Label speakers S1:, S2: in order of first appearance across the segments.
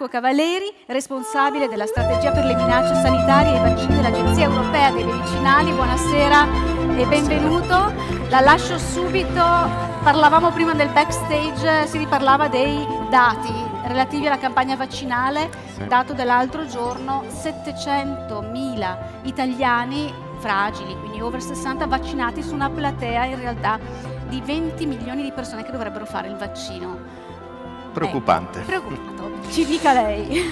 S1: Marco Cavaleri, responsabile della strategia per le minacce sanitarie e i vaccini dell'Agenzia Europea dei Medicinali. Buonasera e benvenuto. La lascio subito, parlavamo prima del backstage, si riparlava dei dati relativi alla campagna vaccinale, sì. dato dell'altro giorno 700.000 italiani fragili, quindi over 60, vaccinati su una platea in realtà di 20 milioni di persone che dovrebbero fare il vaccino.
S2: Preoccupante. Eh, ecco, preoccupante
S1: ci dica lei.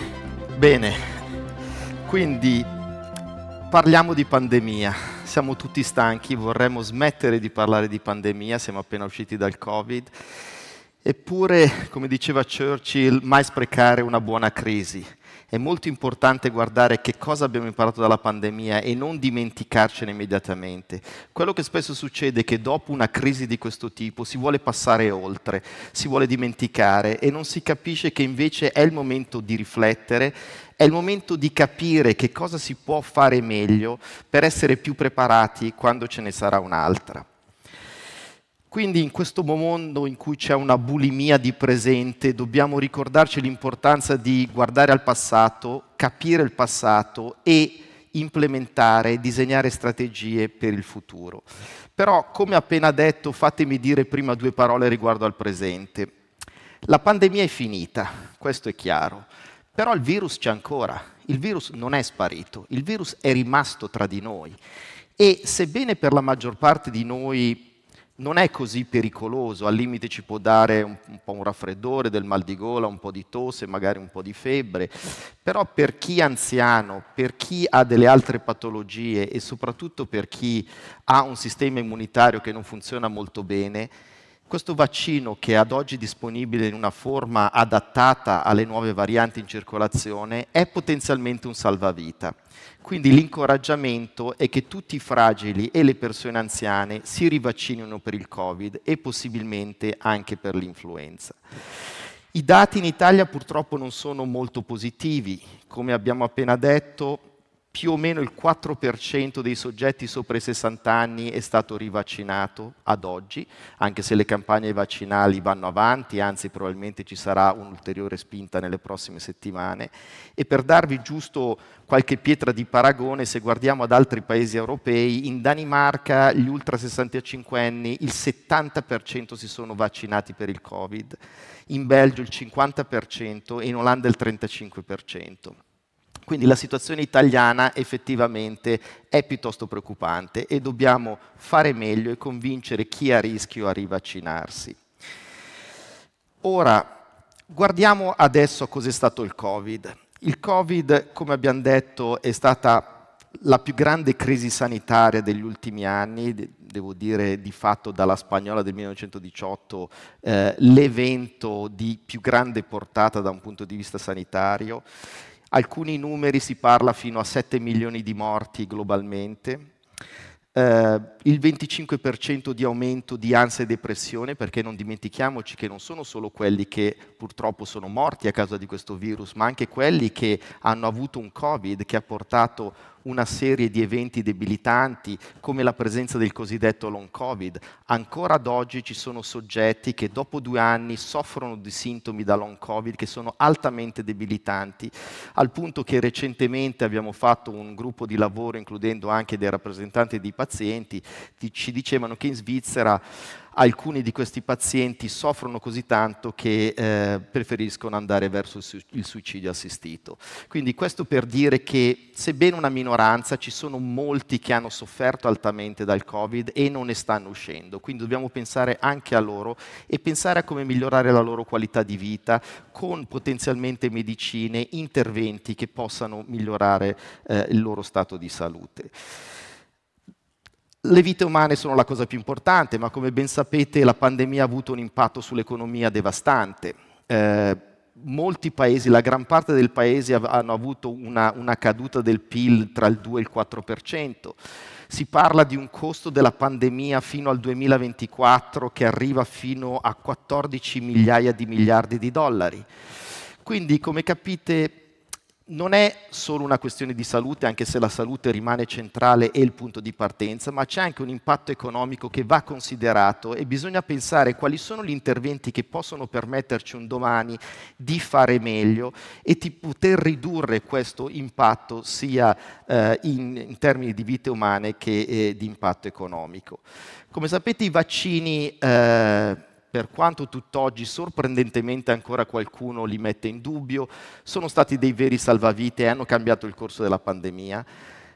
S2: Bene, quindi parliamo di pandemia. Siamo tutti stanchi, vorremmo smettere di parlare di pandemia, siamo appena usciti dal Covid. Eppure, come diceva Churchill, mai sprecare una buona crisi è molto importante guardare che cosa abbiamo imparato dalla pandemia e non dimenticarcene immediatamente. Quello che spesso succede è che dopo una crisi di questo tipo si vuole passare oltre, si vuole dimenticare e non si capisce che invece è il momento di riflettere è il momento di capire che cosa si può fare meglio per essere più preparati quando ce ne sarà un'altra. Quindi in questo mondo in cui c'è una bulimia di presente dobbiamo ricordarci l'importanza di guardare al passato, capire il passato e implementare, disegnare strategie per il futuro. Però, come appena detto, fatemi dire prima due parole riguardo al presente. La pandemia è finita, questo è chiaro, però il virus c'è ancora, il virus non è sparito, il virus è rimasto tra di noi e sebbene per la maggior parte di noi non è così pericoloso, al limite ci può dare un, un, po' un raffreddore, del mal di gola, un po' di tosse, magari un po' di febbre, però per chi è anziano, per chi ha delle altre patologie e soprattutto per chi ha un sistema immunitario che non funziona molto bene, questo vaccino che è ad oggi disponibile in una forma adattata alle nuove varianti in circolazione è potenzialmente un salvavita. Quindi l'incoraggiamento è che tutti i fragili e le persone anziane si rivaccinino per il Covid e possibilmente anche per l'influenza. I dati in Italia purtroppo non sono molto positivi, come abbiamo appena detto più o meno il 4% dei soggetti sopra i 60 anni è stato rivaccinato ad oggi, anche se le campagne vaccinali vanno avanti, anzi probabilmente ci sarà un'ulteriore spinta nelle prossime settimane. E per darvi giusto qualche pietra di paragone, se guardiamo ad altri paesi europei, in Danimarca gli ultra 65 anni il 70% si sono vaccinati per il Covid, in Belgio il 50% e in Olanda il 35%. Quindi la situazione italiana effettivamente è piuttosto preoccupante e dobbiamo fare meglio e convincere chi è a rischio a rivaccinarsi. Ora, guardiamo adesso a cos'è stato il Covid. Il Covid, come abbiamo detto, è stata la più grande crisi sanitaria degli ultimi anni, devo dire di fatto dalla spagnola del 1918, eh, l'evento di più grande portata da un punto di vista sanitario alcuni numeri si parla fino a 7 milioni di morti globalmente, eh, il 25% di aumento di ansia e depressione, perché non dimentichiamoci che non sono solo quelli che purtroppo sono morti a causa di questo virus, ma anche quelli che hanno avuto un Covid che ha portato una serie di eventi debilitanti come la presenza del cosiddetto long covid. Ancora ad oggi ci sono soggetti che dopo due anni soffrono di sintomi da long covid che sono altamente debilitanti, al punto che recentemente abbiamo fatto un gruppo di lavoro includendo anche dei rappresentanti dei pazienti, ci dicevano che in Svizzera alcuni di questi pazienti soffrono così tanto che eh, preferiscono andare verso il suicidio assistito. Quindi questo per dire che sebbene una minoranza ci sono molti che hanno sofferto altamente dal Covid e non ne stanno uscendo, quindi dobbiamo pensare anche a loro e pensare a come migliorare la loro qualità di vita con potenzialmente medicine, interventi che possano migliorare eh, il loro stato di salute. Le vite umane sono la cosa più importante, ma come ben sapete la pandemia ha avuto un impatto sull'economia devastante. Eh, molti paesi, la gran parte del paese hanno avuto una, una, caduta del PIL tra il 2 e il 4%. Si parla di un costo della pandemia fino al 2024 che arriva fino a 14 migliaia di miliardi di dollari. Quindi, come capite, non è solo una questione di salute, anche se la salute rimane centrale e il punto di partenza, ma c'è anche un impatto economico che va considerato e bisogna pensare quali sono gli interventi che possono permetterci un domani di fare meglio e di poter ridurre questo impatto sia eh, in, in, termini di vite umane che eh, di impatto economico. Come sapete i vaccini... Eh, per quanto tutt'oggi sorprendentemente ancora qualcuno li mette in dubbio, sono stati dei veri salvavite e hanno cambiato il corso della pandemia.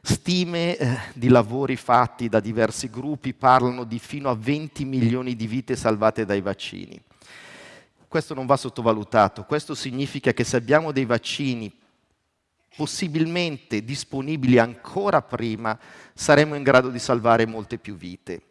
S2: Stime eh, di lavori fatti da diversi gruppi parlano di fino a 20 milioni di vite salvate dai vaccini. Questo non va sottovalutato, questo significa che se abbiamo dei vaccini possibilmente disponibili ancora prima, saremo in grado di salvare molte più vite.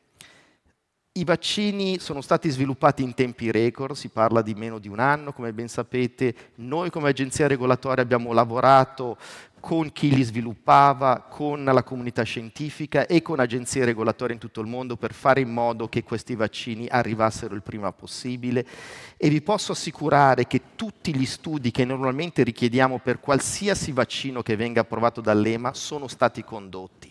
S2: I vaccini sono stati sviluppati in tempi record, si parla di meno di un anno, come ben sapete. Noi come agenzia regolatoria abbiamo lavorato con chi li sviluppava, con la comunità scientifica e con agenzie regolatorie in tutto il mondo per fare in modo che questi vaccini arrivassero il prima possibile e vi posso assicurare che tutti gli studi che normalmente richiediamo per qualsiasi vaccino che venga approvato dall'EMA sono stati condotti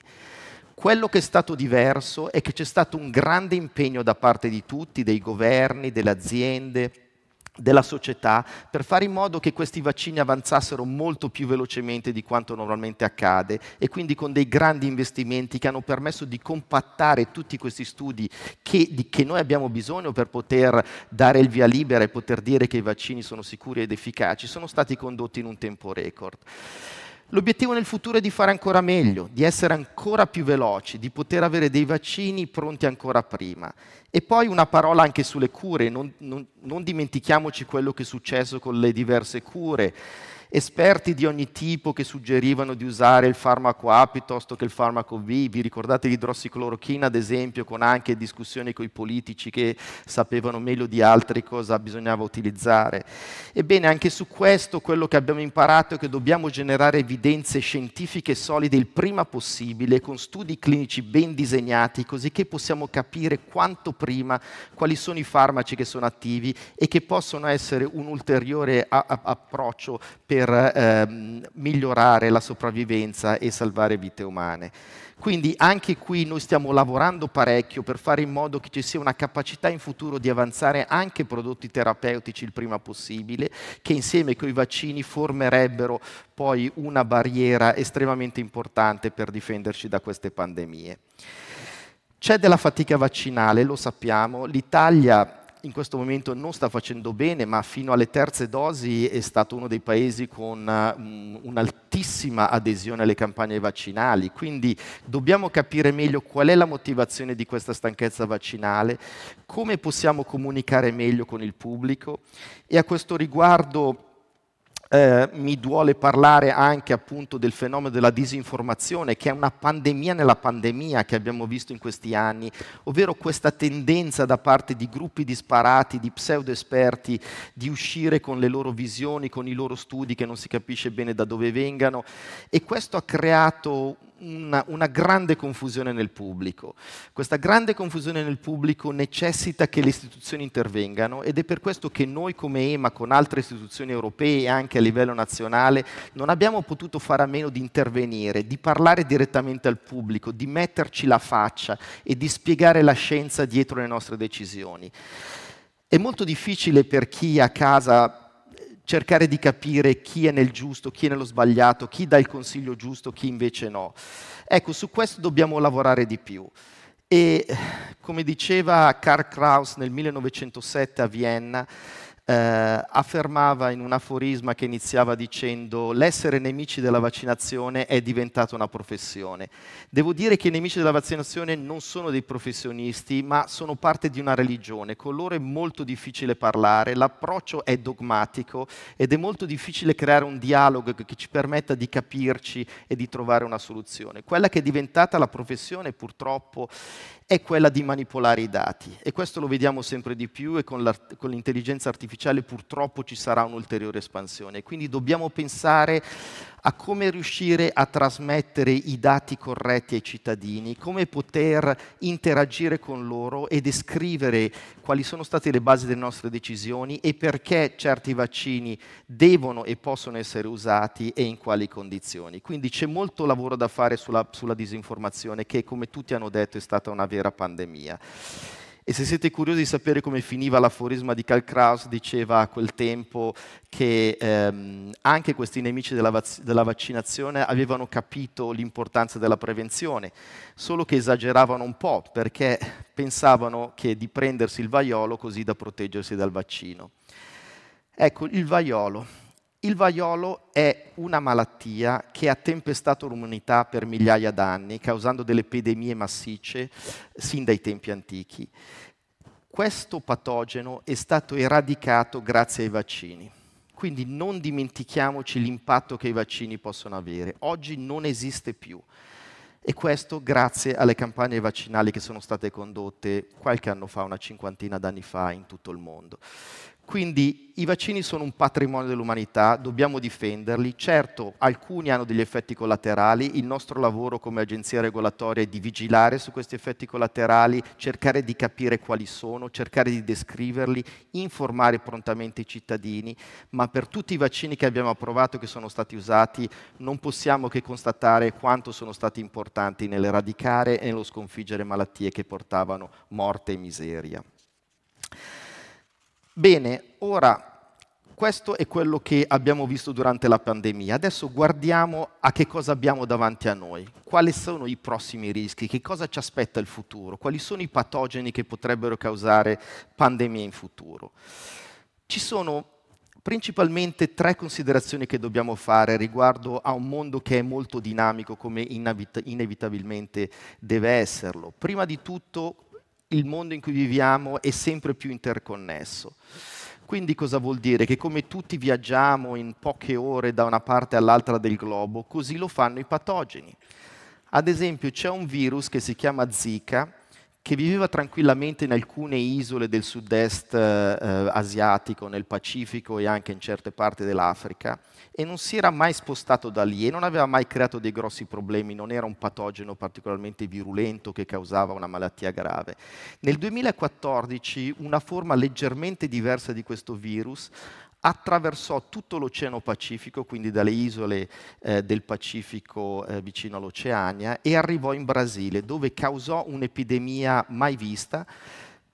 S2: quello che è stato diverso è che c'è stato un grande impegno da parte di tutti, dei governi, delle aziende, della società per fare in modo che questi vaccini avanzassero molto più velocemente di quanto normalmente accade e quindi con dei grandi investimenti che hanno permesso di compattare tutti questi studi che, di che noi abbiamo bisogno per poter dare il via libera e poter dire che i vaccini sono sicuri ed efficaci, sono stati condotti in un tempo record. L'obiettivo nel futuro è di fare ancora meglio, di essere ancora più veloci, di poter avere dei vaccini pronti ancora prima. E poi una parola anche sulle cure, non, non, non dimentichiamoci quello che è successo con le diverse cure esperti di ogni tipo che suggerivano di usare il farmaco A piuttosto che il farmaco B. Vi ricordate l'idrossiclorochina, ad esempio, con anche discussioni con i politici che sapevano meglio di altri cosa bisognava utilizzare. Ebbene, anche su questo quello che abbiamo imparato è che dobbiamo generare evidenze scientifiche solide il prima possibile, con studi clinici ben disegnati, così che possiamo capire quanto prima quali sono i farmaci che sono attivi e che possono essere un ulteriore approccio per per eh, migliorare la sopravvivenza e salvare vite umane. Quindi anche qui noi stiamo lavorando parecchio per fare in modo che ci sia una capacità in futuro di avanzare anche prodotti terapeutici il prima possibile, che insieme con i vaccini formerebbero poi una barriera estremamente importante per difenderci da queste pandemie. C'è della fatica vaccinale, lo sappiamo, l'Italia in questo momento non sta facendo bene, ma fino alle terze dosi è stato uno dei paesi con um, un'altissima adesione alle campagne vaccinali, quindi dobbiamo capire meglio qual è la motivazione di questa stanchezza vaccinale, come possiamo comunicare meglio con il pubblico e a questo riguardo eh, mi duole parlare anche appunto del fenomeno della disinformazione, che è una pandemia nella pandemia che abbiamo visto in questi anni, ovvero questa tendenza da parte di gruppi disparati, di pseudo esperti, di uscire con le loro visioni, con i loro studi che non si capisce bene da dove vengano e questo ha creato una, una, grande confusione nel pubblico. Questa grande confusione nel pubblico necessita che le istituzioni intervengano ed è per questo che noi come EMA con altre istituzioni europee e anche a livello nazionale non abbiamo potuto fare a meno di intervenire, di parlare direttamente al pubblico, di metterci la faccia e di spiegare la scienza dietro le nostre decisioni. È molto difficile per chi a casa cercare di capire chi è nel giusto, chi è nello sbagliato, chi dà il consiglio giusto, chi invece no. Ecco, su questo dobbiamo lavorare di più. E come diceva Karl Kraus nel 1907 a Vienna, eh, affermava in un aforisma che iniziava dicendo l'essere nemici della vaccinazione è diventata una professione. Devo dire che i nemici della vaccinazione non sono dei professionisti, ma sono parte di una religione. Con loro è molto difficile parlare, l'approccio è dogmatico ed è molto difficile creare un dialogo che ci permetta di capirci e di trovare una soluzione. Quella che è diventata la professione purtroppo è quella di manipolare i dati e questo lo vediamo sempre di più e con, l'intelligenza artificiale purtroppo ci sarà un'ulteriore espansione. Quindi dobbiamo pensare a come riuscire a trasmettere i dati corretti ai cittadini, come poter interagire con loro e descrivere quali sono state le basi delle nostre decisioni e perché certi vaccini devono e possono essere usati e in quali condizioni. Quindi c'è molto lavoro da fare sulla, sulla disinformazione che, come tutti hanno detto, è stata una vera pandemia. E se siete curiosi di sapere come finiva l'aforisma di Karl Kraus, diceva a quel tempo che ehm, anche questi nemici della, vac- della vaccinazione avevano capito l'importanza della prevenzione, solo che esageravano un po' perché pensavano che di prendersi il vaiolo così da proteggersi dal vaccino. Ecco, il vaiolo il vaiolo è una malattia che ha tempestato l'umanità per migliaia d'anni, causando delle epidemie massicce sin dai tempi antichi. Questo patogeno è stato eradicato grazie ai vaccini. Quindi non dimentichiamoci l'impatto che i vaccini possono avere. Oggi non esiste più. E questo grazie alle campagne vaccinali che sono state condotte qualche anno fa, una cinquantina d'anni fa, in tutto il mondo. Quindi i vaccini sono un patrimonio dell'umanità, dobbiamo difenderli. Certo, alcuni hanno degli effetti collaterali, il nostro lavoro come agenzia regolatoria è di vigilare su questi effetti collaterali, cercare di capire quali sono, cercare di descriverli, informare prontamente i cittadini, ma per tutti i vaccini che abbiamo approvato e che sono stati usati non possiamo che constatare quanto sono stati importanti nell'eradicare e nello sconfiggere malattie che portavano morte e miseria. Bene, ora questo è quello che abbiamo visto durante la pandemia. Adesso guardiamo a che cosa abbiamo davanti a noi, quali sono i prossimi rischi, che cosa ci aspetta il futuro, quali sono i patogeni che potrebbero causare pandemie in futuro. Ci sono principalmente tre considerazioni che dobbiamo fare riguardo a un mondo che è molto dinamico come inevitabilmente deve esserlo. Prima di tutto il mondo in cui viviamo è sempre più interconnesso. Quindi cosa vuol dire? Che come tutti viaggiamo in poche ore da una parte all'altra del globo, così lo fanno i patogeni. Ad esempio c'è un virus che si chiama Zika che viveva tranquillamente in alcune isole del sud-est eh, eh, asiatico, nel Pacifico e anche in certe parti dell'Africa, e non si era mai spostato da lì e non aveva mai creato dei grossi problemi, non era un patogeno particolarmente virulento che causava una malattia grave. Nel 2014 una forma leggermente diversa di questo virus attraversò tutto l'Oceano Pacifico, quindi dalle isole eh, del Pacifico eh, vicino all'Oceania, e arrivò in Brasile, dove causò un'epidemia mai vista,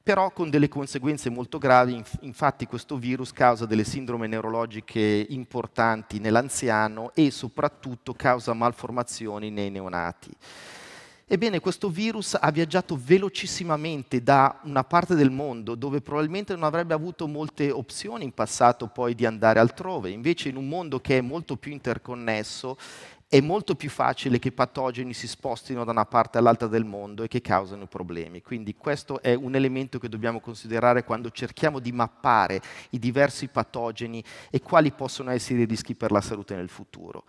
S2: però con delle conseguenze molto gravi. Infatti questo virus causa delle sindrome neurologiche importanti nell'anziano e soprattutto causa malformazioni nei neonati. Ebbene, questo virus ha viaggiato velocissimamente da una parte del mondo dove probabilmente non avrebbe avuto molte opzioni in passato poi di andare altrove, invece in un mondo che è molto più interconnesso è molto più facile che i patogeni si spostino da una parte all'altra del mondo e che causano problemi. Quindi questo è un elemento che dobbiamo considerare quando cerchiamo di mappare i diversi patogeni e quali possono essere i rischi per la salute nel futuro.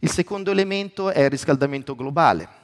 S2: Il secondo elemento è il riscaldamento globale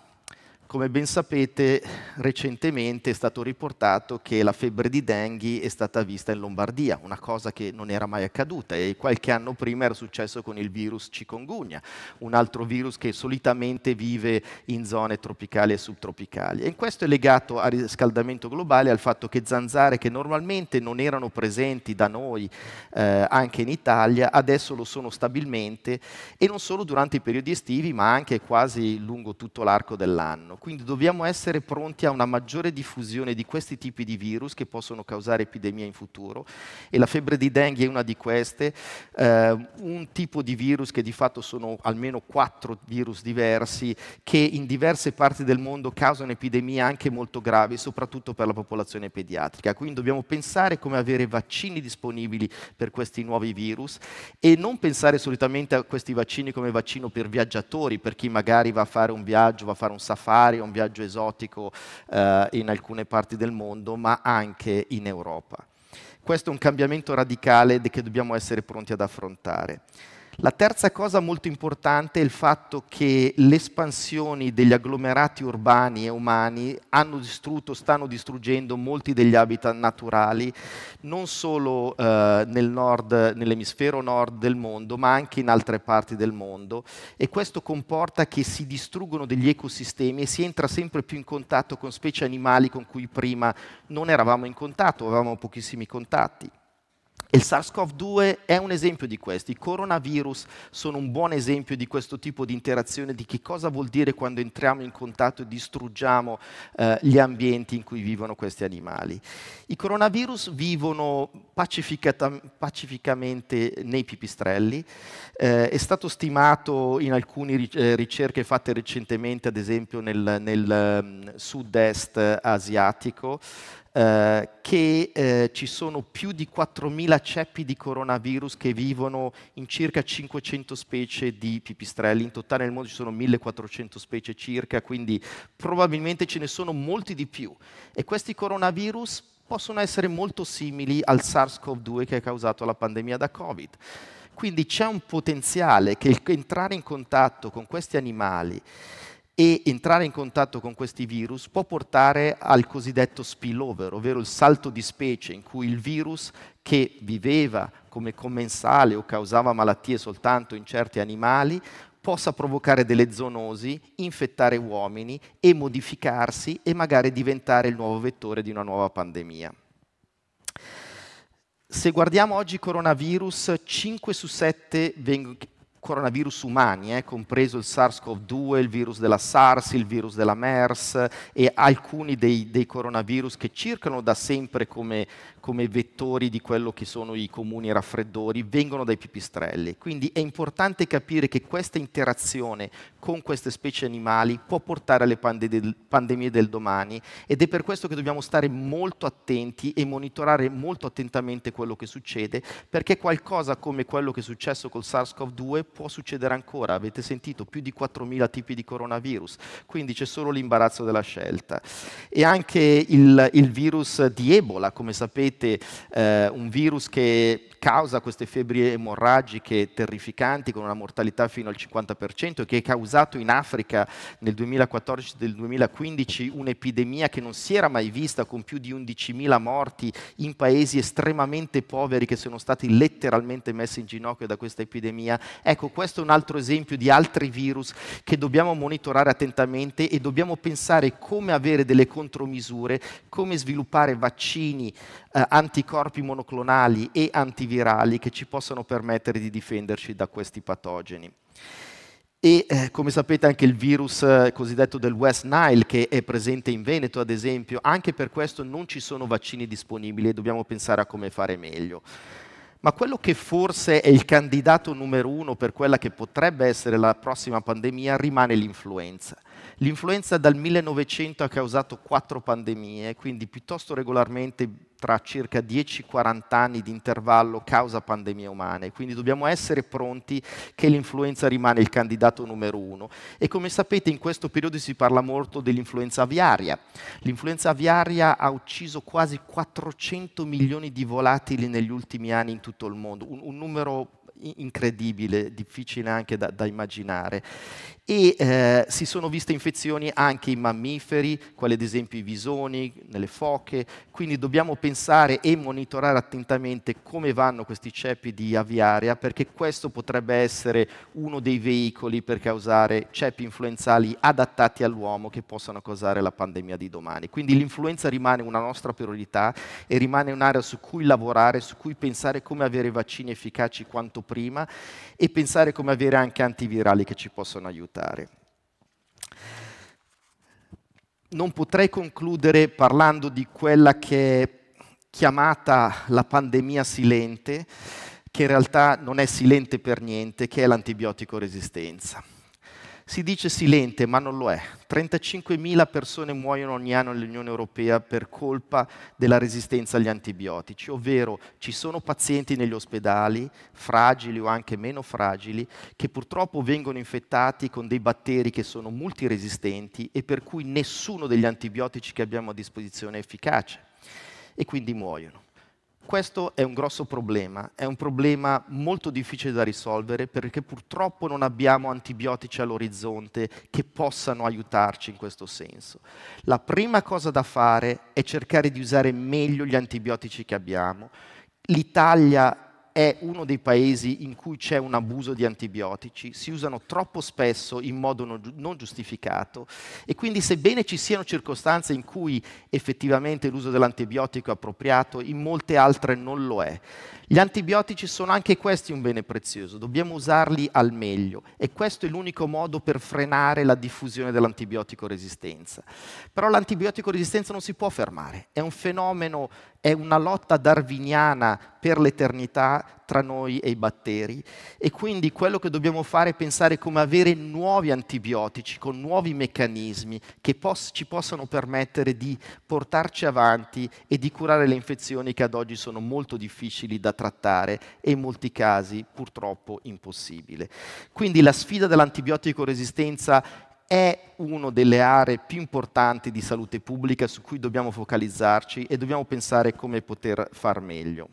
S2: come ben sapete, recentemente è stato riportato che la febbre di Dengue è stata vista in Lombardia, una cosa che non era mai accaduta e qualche anno prima era successo con il virus Cicongugna, un altro virus che solitamente vive in zone tropicali e subtropicali. E questo è legato al riscaldamento globale, al fatto che zanzare che normalmente non erano presenti da noi eh, anche in Italia, adesso lo sono stabilmente e non solo durante i periodi estivi, ma anche quasi lungo tutto l'arco dell'anno umano, quindi dobbiamo essere pronti a una maggiore diffusione di questi tipi di virus che possono causare epidemie in futuro e la febbre di dengue è una di queste, eh, un tipo di virus che di fatto sono almeno quattro virus diversi che in diverse parti del mondo causano epidemie anche molto gravi, soprattutto per la popolazione pediatrica. Quindi dobbiamo pensare come avere vaccini disponibili per questi nuovi virus e non pensare solitamente a questi vaccini come vaccino per viaggiatori, per chi magari va a fare un viaggio, va a fare un safari, particolari, un viaggio esotico eh, in alcune parti del mondo, ma anche in Europa. Questo è un cambiamento radicale che dobbiamo essere pronti ad affrontare. La terza cosa molto importante è il fatto che le espansioni degli agglomerati urbani e umani hanno distrutto, stanno distruggendo molti degli habitat naturali, non solo eh, nel nord, nell'emisfero nord del mondo, ma anche in altre parti del mondo. E questo comporta che si distruggono degli ecosistemi e si entra sempre più in contatto con specie animali con cui prima non eravamo in contatto, avevamo pochissimi contatti. Il SARS-CoV-2 è un esempio di questo, i coronavirus sono un buon esempio di questo tipo di interazione, di che cosa vuol dire quando entriamo in contatto e distruggiamo eh, gli ambienti in cui vivono questi animali. I coronavirus vivono pacificamente nei pipistrelli, eh, è stato stimato in alcune eh, ricerche fatte recentemente, ad esempio nel, nel mm, sud-est asiatico, eh, che eh, ci sono più di 4.000 ceppi di coronavirus che vivono in circa 500 specie di pipistrelli, in totale nel mondo ci sono 1.400 specie circa, quindi probabilmente ce ne sono molti di più. E questi coronavirus possono essere molto simili al SARS-CoV-2 che ha causato la pandemia da Covid. Quindi c'è un potenziale che entrare in contatto con questi animali e entrare in contatto con questi virus può portare al cosiddetto spillover, ovvero il salto di specie in cui il virus che viveva come commensale o causava malattie soltanto in certi animali possa provocare delle zoonosi, infettare uomini e modificarsi e magari diventare il nuovo vettore di una nuova pandemia. Se guardiamo oggi coronavirus, 5 su 7 coronavirus umani, eh, compreso il SARS-CoV-2, il virus della SARS, il virus della MERS e alcuni dei, dei coronavirus che circolano da sempre come, come vettori di quello che sono i comuni raffreddori vengono dai pipistrelli. Quindi è importante capire che questa interazione con queste specie animali può portare alle pande del, pandemie del domani ed è per questo che dobbiamo stare molto attenti e monitorare molto attentamente quello che succede perché qualcosa come quello che è successo col SARS-CoV-2 può succedere ancora. Avete sentito più di 4.000 tipi di coronavirus, quindi c'è solo l'imbarazzo della scelta. E anche il, il virus di Ebola, come sapete, sete, eh, un virus che causa queste febbri emorragiche terrificanti con una mortalità fino al 50% che ha causato in Africa nel 2014 e 2015 un'epidemia che non si era mai vista con più di 11.000 morti in paesi estremamente poveri che sono stati letteralmente messi in ginocchio da questa epidemia. Ecco, questo è un altro esempio di altri virus che dobbiamo monitorare attentamente e dobbiamo pensare come avere delle contromisure, come sviluppare vaccini eh, anticorpi monoclonali e antivirali che ci possano permettere di difenderci da questi patogeni. E eh, come sapete anche il virus eh, cosiddetto del West Nile che è presente in Veneto ad esempio, anche per questo non ci sono vaccini disponibili e dobbiamo pensare a come fare meglio. Ma quello che forse è il candidato numero uno per quella che potrebbe essere la prossima pandemia rimane l'influenza. L'influenza dal 1900 ha causato quattro pandemie, quindi piuttosto regolarmente fra circa 10-40 anni di intervallo causa pandemie umane, quindi dobbiamo essere pronti che l'influenza rimane il candidato numero uno. E come sapete in questo periodo si parla molto dell'influenza aviaria. L'influenza aviaria ha ucciso quasi 400 milioni di volatili negli ultimi anni in tutto il mondo, un, un numero incredibile, difficile anche da, da immaginare. E eh, si sono viste infezioni anche in mammiferi, quali ad esempio i visoni, nelle foche, quindi dobbiamo pensare e monitorare attentamente come vanno questi ceppi di aviaria, perché questo potrebbe essere uno dei veicoli per causare ceppi influenzali adattati all'uomo che possano causare la pandemia di domani. Quindi l'influenza rimane una nostra priorità e rimane un'area su cui lavorare, su cui pensare come avere vaccini efficaci quanto prima e pensare come avere anche antivirali che ci possono aiutare. Non potrei concludere parlando di quella che è chiamata la pandemia silente, che in realtà non è silente per niente, che è l'antibiotico resistenza. Si dice silente, ma non lo è. 35.000 persone muoiono ogni anno nell'Unione Europea per colpa della resistenza agli antibiotici, ovvero ci sono pazienti negli ospedali, fragili o anche meno fragili, che purtroppo vengono infettati con dei batteri che sono multiresistenti e per cui nessuno degli antibiotici che abbiamo a disposizione è efficace e quindi muoiono. Questo è un grosso problema, è un problema molto difficile da risolvere perché purtroppo non abbiamo antibiotici all'orizzonte che possano aiutarci in questo senso. La prima cosa da fare è cercare di usare meglio gli antibiotici che abbiamo. L'Italia è uno dei paesi in cui c'è un abuso di antibiotici, si usano troppo spesso in modo non giustificato e quindi sebbene ci siano circostanze in cui effettivamente l'uso dell'antibiotico è appropriato, in molte altre non lo è. Gli antibiotici sono anche questi un bene prezioso, dobbiamo usarli al meglio e questo è l'unico modo per frenare la diffusione dell'antibiotico resistenza. Però l'antibiotico resistenza non si può fermare, è un fenomeno, è una lotta darwiniana per l'eternità tra noi e i batteri e quindi quello che dobbiamo fare è pensare come avere nuovi antibiotici con nuovi meccanismi che pos- ci possano permettere di portarci avanti e di curare le infezioni che ad oggi sono molto difficili da trattare e in molti casi purtroppo impossibile. Quindi la sfida dell'antibiotico resistenza è una delle aree più importanti di salute pubblica su cui dobbiamo focalizzarci e dobbiamo pensare come poter far meglio.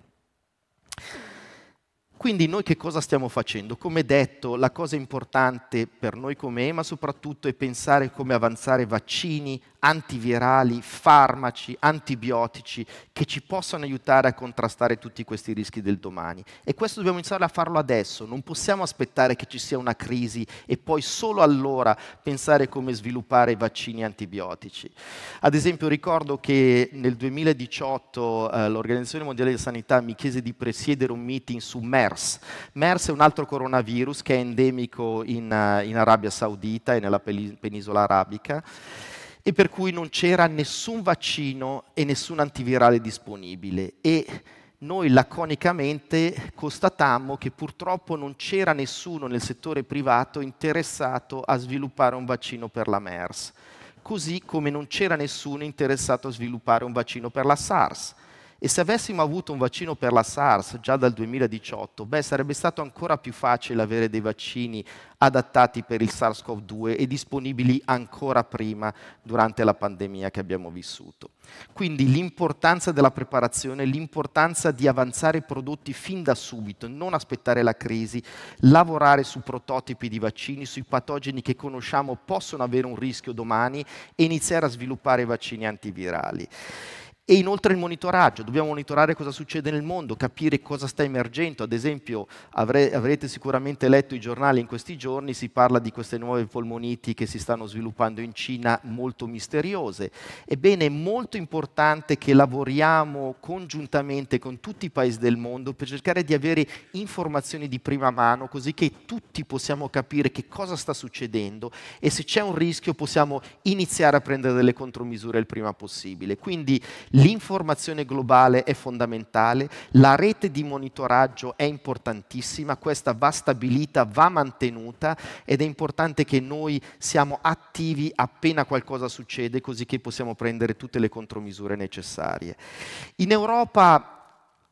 S2: Quindi noi che cosa stiamo facendo? Come detto, la cosa importante per noi come EMA soprattutto è pensare come avanzare vaccini, antivirali, farmaci, antibiotici che ci possano aiutare a contrastare tutti questi rischi del domani. E questo dobbiamo iniziare a farlo adesso, non possiamo aspettare che ci sia una crisi e poi solo allora pensare come sviluppare vaccini antibiotici. Ad esempio ricordo che nel 2018 eh, l'Organizzazione Mondiale della Sanità mi chiese di presiedere un meeting su MERS. MERS è un altro coronavirus che è endemico in, eh, in Arabia Saudita e nella penisola arabica e per cui non c'era nessun vaccino e nessun antivirale disponibile e noi laconicamente constatammo che purtroppo non c'era nessuno nel settore privato interessato a sviluppare un vaccino per la MERS, così come non c'era nessuno interessato a sviluppare un vaccino per la SARS. E se avessimo avuto un vaccino per la SARS già dal 2018, beh, sarebbe stato ancora più facile avere dei vaccini adattati per il SARS-CoV-2 e disponibili ancora prima durante la pandemia che abbiamo vissuto. Quindi l'importanza della preparazione, l'importanza di avanzare i prodotti fin da subito, non aspettare la crisi, lavorare su prototipi di vaccini, sui patogeni che conosciamo possono avere un rischio domani e iniziare a sviluppare vaccini antivirali. E inoltre il monitoraggio, dobbiamo monitorare cosa succede nel mondo, capire cosa sta emergendo. Ad esempio, avre avrete sicuramente letto i giornali in questi giorni, si parla di queste nuove polmoniti che si stanno sviluppando in Cina molto misteriose. Ebbene, è molto importante che lavoriamo congiuntamente con tutti i paesi del mondo per cercare di avere informazioni di prima mano, così che tutti possiamo capire che cosa sta succedendo e se c'è un rischio possiamo iniziare a prendere delle contromisure il prima possibile. Quindi L'informazione globale è fondamentale, la rete di monitoraggio è importantissima, questa va stabilita, va mantenuta ed è importante che noi siamo attivi appena qualcosa succede così che possiamo prendere tutte le contromisure necessarie. In Europa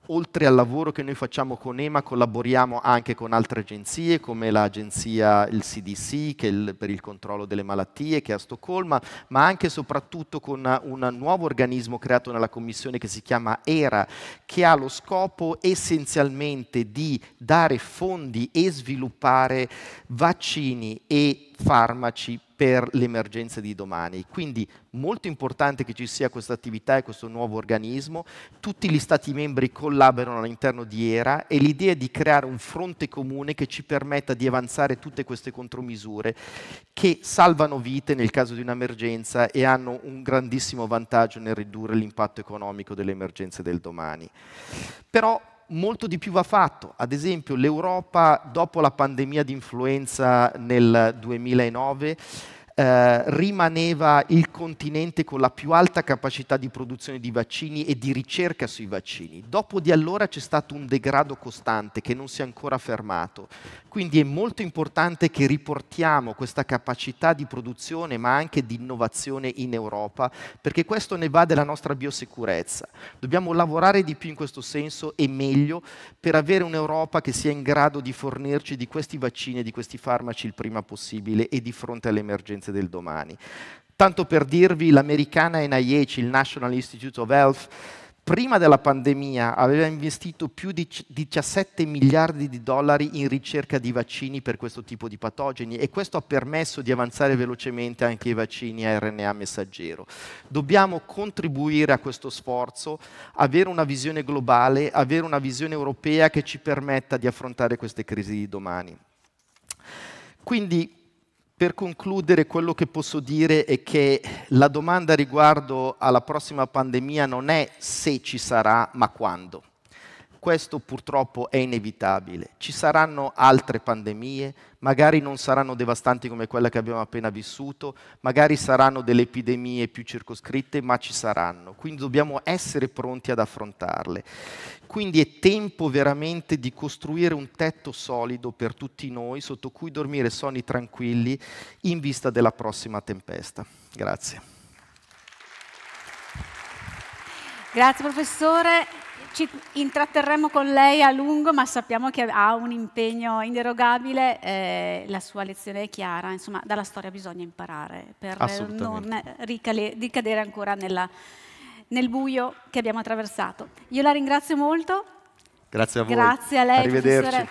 S2: oltre al lavoro che noi facciamo con EMA, collaboriamo anche con altre agenzie, come l'agenzia, il CDC, che è il, per il controllo delle malattie, che è a Stoccolma, ma anche e soprattutto con un nuovo organismo creato nella Commissione che si chiama ERA, che ha lo scopo essenzialmente di dare fondi e sviluppare vaccini e farmaci per le emergenze di domani. Quindi molto importante che ci sia questa attività e questo nuovo organismo. Tutti gli Stati membri collaborano all'interno di ERA e l'idea è di creare un fronte comune che ci permetta di avanzare tutte queste contromisure che salvano vite nel caso di un'emergenza e hanno un grandissimo vantaggio nel ridurre l'impatto economico delle emergenze del domani. Però molto di più va fatto. Ad esempio l'Europa dopo la pandemia di influenza nel 2009 eh, rimaneva il continente con la più alta capacità di produzione di vaccini e di ricerca sui vaccini. Dopo di allora c'è stato un degrado costante che non si è ancora fermato, quindi è molto importante che riportiamo questa capacità di produzione ma anche di innovazione in Europa, perché questo ne va della nostra biosicurezza. Dobbiamo lavorare di più in questo senso e meglio per avere un'Europa che sia in grado di fornirci di questi vaccini e di questi farmaci il prima possibile e di fronte all'emergenza esigenze del domani. Tanto per dirvi, l'americana NIH, il National Institute of Health, prima della pandemia aveva investito più di 17 miliardi di dollari in ricerca di vaccini per questo tipo di patogeni e questo ha permesso di avanzare velocemente anche i vaccini a RNA messaggero. Dobbiamo contribuire a questo sforzo, avere una visione globale, avere una visione europea che ci permetta di affrontare queste crisi di domani. Quindi per concludere, quello che posso dire è che la domanda riguardo alla prossima pandemia non è se ci sarà, ma quando. Questo purtroppo è inevitabile. Ci saranno altre pandemie, magari non saranno devastanti come quella che abbiamo appena vissuto, magari saranno delle epidemie più circoscritte, ma ci saranno. Quindi dobbiamo essere pronti ad affrontarle. Quindi è tempo veramente di costruire un tetto solido per tutti noi, sotto cui dormire sonni tranquilli in vista della prossima tempesta. Grazie.
S1: Grazie professore ci intratterremo con lei a lungo, ma sappiamo che ha un impegno inderogabile, eh, la sua lezione è chiara, insomma dalla storia bisogna imparare per non ricale, ricadere ancora nella, nel buio che abbiamo attraversato. Io la ringrazio molto.
S2: Grazie a voi. Grazie a lei. Professore.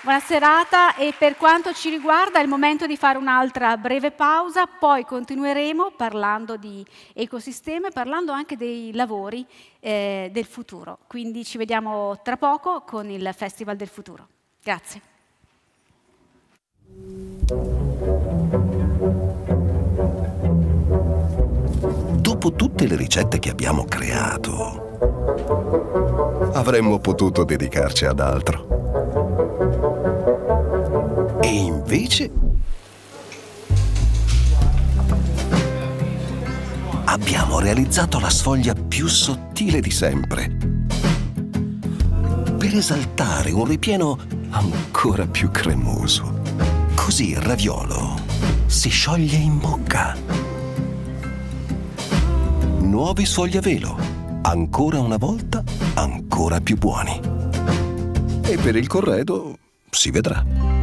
S1: Buona serata e per quanto ci riguarda è il momento di fare un'altra breve pausa, poi continueremo parlando di ecosistema e parlando anche dei lavori eh, del futuro. Quindi ci vediamo tra poco con il Festival del Futuro. Grazie.
S2: Dopo tutte le ricette che abbiamo creato, avremmo potuto dedicarci ad altro invece abbiamo realizzato la sfoglia più sottile di sempre per esaltare un ripieno ancora più cremoso. Così il raviolo si scioglie in bocca. Nuovi sfogli a velo, ancora una volta ancora più buoni. E per il corredo si vedrà.